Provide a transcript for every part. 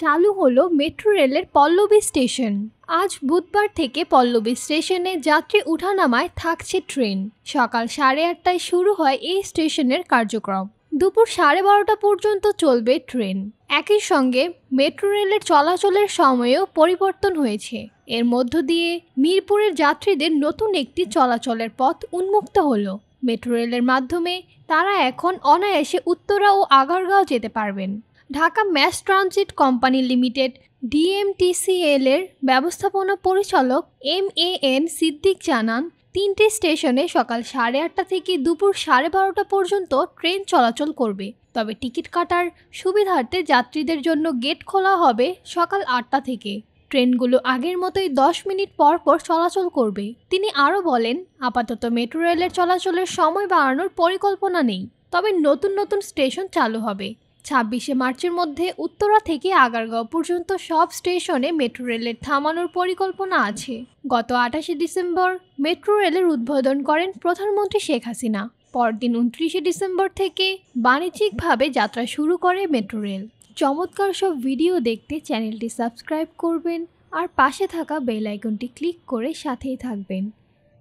চালু হলো মেট্রো রেলের পল্লবী স্টেশন আজ বুধবার থেকে পল্লবী স্টেশনে যাত্রী উঠানামায় থাকছে ট্রেন সকাল সাড়ে আটটায় শুরু হয় এই স্টেশনের কার্যক্রম দুপুর সাড়ে বারোটা পর্যন্ত চলবে ট্রেন একই সঙ্গে মেট্রো রেলের চলাচলের সময়ও পরিবর্তন হয়েছে এর মধ্য দিয়ে মিরপুরের যাত্রীদের নতুন একটি চলাচলের পথ উন্মুক্ত হলো মেট্রো রেলের মাধ্যমে তারা এখন অনায়াসে উত্তরা ও আগারগাঁও যেতে পারবেন Dhaka mass transit company limited DMTCL এর ব্যবস্থাপনা পরিচালক এম এ এন সিদ্দিক জানান তিনটি স্টেশনে সকাল সাড়ে আটটা থেকে দুপুর সাড়ে বারোটা পর্যন্ত ট্রেন চলাচল করবে তবে টিকিট কাটার সুবিধার্থে যাত্রীদের জন্য গেট খোলা হবে সকাল আটটা থেকে ট্রেনগুলো আগের মতোই দশ মিনিট পর পর চলাচল করবে তিনি আরও বলেন আপাতত মেট্রো রেলের চলাচলের সময় বাড়ানোর পরিকল্পনা নেই তবে নতুন নতুন স্টেশন চালু হবে ছাব্বিশে মার্চের মধ্যে উত্তরা থেকে আগারগাঁও পর্যন্ত সব স্টেশনে মেট্রো রেলের থামানোর পরিকল্পনা আছে গত আঠাশে ডিসেম্বর মেট্রো রেলের উদ্বোধন করেন প্রধানমন্ত্রী শেখ হাসিনা পরদিন উনত্রিশে ডিসেম্বর থেকে বাণিজ্যিকভাবে যাত্রা শুরু করে মেট্রো রেল চমৎকার সব ভিডিও দেখতে চ্যানেলটি সাবস্ক্রাইব করবেন আর পাশে থাকা বেল আইকনটি ক্লিক করে সাথেই থাকবেন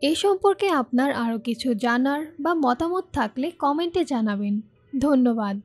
এ সম্পর্কে আপনার আরও কিছু জানার বা মতামত থাকলে কমেন্টে জানাবেন ধন্যবাদ